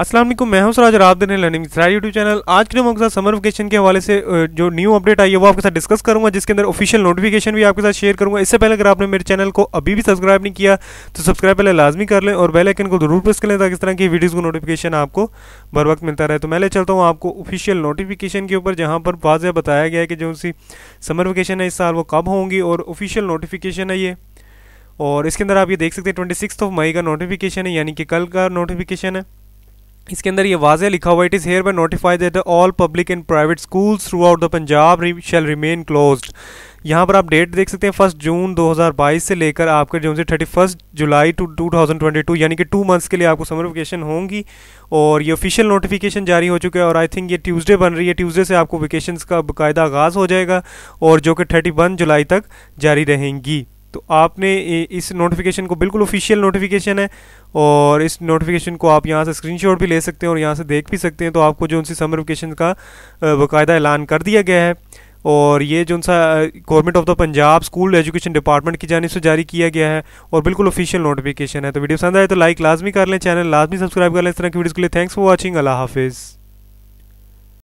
असलम मैं हूं सराज आप देने लर्निंग सराज यूट्यूब चैनल आज के मौके साथ समर वेकेशन के हवाले से जो न्यू अपडेट आई है वो आपके साथ डिस्कस करूंगा जिसके अंदर ऑफिशियल नोटिफिकेशन भी आपके साथ शेयर करूंगा इससे पहले अगर आपने मेरे चैनल को अभी भी सब्सक्राइब नहीं किया तो सब्सक्राइब पहले लाजमी कर लें और बेल आइकन को जरूर प्रेस कर लें ताकि इस तरह की वीडियोज़ को नोटिफिकेशन आपको बर वक्त मिलता रहे तो मैं ले चलता हूँ आपको ऑफिशियल नोटिफिकेशन के ऊपर जहाँ पर वाजह बताया गया है कि जो सी समर वेकेशन है इस साल वो कब होंगी और ऑफिशियल नोटिफिकेशन है ये और इसके अंदर आप ये देख सकते हैं ट्वेंटी ऑफ मई का नोटिफिकेशन है यानी कि कल का नोटिफिकेशन है इसके अंदर ये वाजह लिखा हुआ it is hereby notified that all public and private schools throughout the Punjab shall remain close यहाँ पर आप डेट देख सकते हैं फर्स्ट जून 2022 से लेकर आपके जो से thirty first July two two twenty two यानी कि टू मंथ्स के लिए आपको समर वेकेशन होंगी और ये ऑफिशियल नोटिफिकेशन जारी हो चुका है और आई थिंक ये ट्यूसडे बन रही है ट्यूसडे से आपको वेकेशन का बाकायदा आगाज़ हो जाएगा और जो कि थर्टी जुलाई तक जारी रहेंगी तो आपने इस नोटिफिकेशन को बिल्कुल ऑफिशियल नोटिफिकेशन है और इस नोटिफिकेशन को आप यहाँ से स्क्रीनशॉट भी ले सकते हैं और यहाँ से देख भी सकते हैं तो आपको जो उनसे समर वेकेशन का बाकायदा ऐलान कर दिया गया है और ये जो सा government of the Punjab school education department की जानब से जारी किया गया है और बिल्कुल ऑफिशियल नोटिफिकेशन है तो वीडियो पसंद आए तो लाइक लाजमी कर लें चैनल लाजमी सब्सक्राइब कर लें इस तरह की वीडियोज़ के लिए थैंक्स फॉर वॉचिंग अल्लाह हाफिज़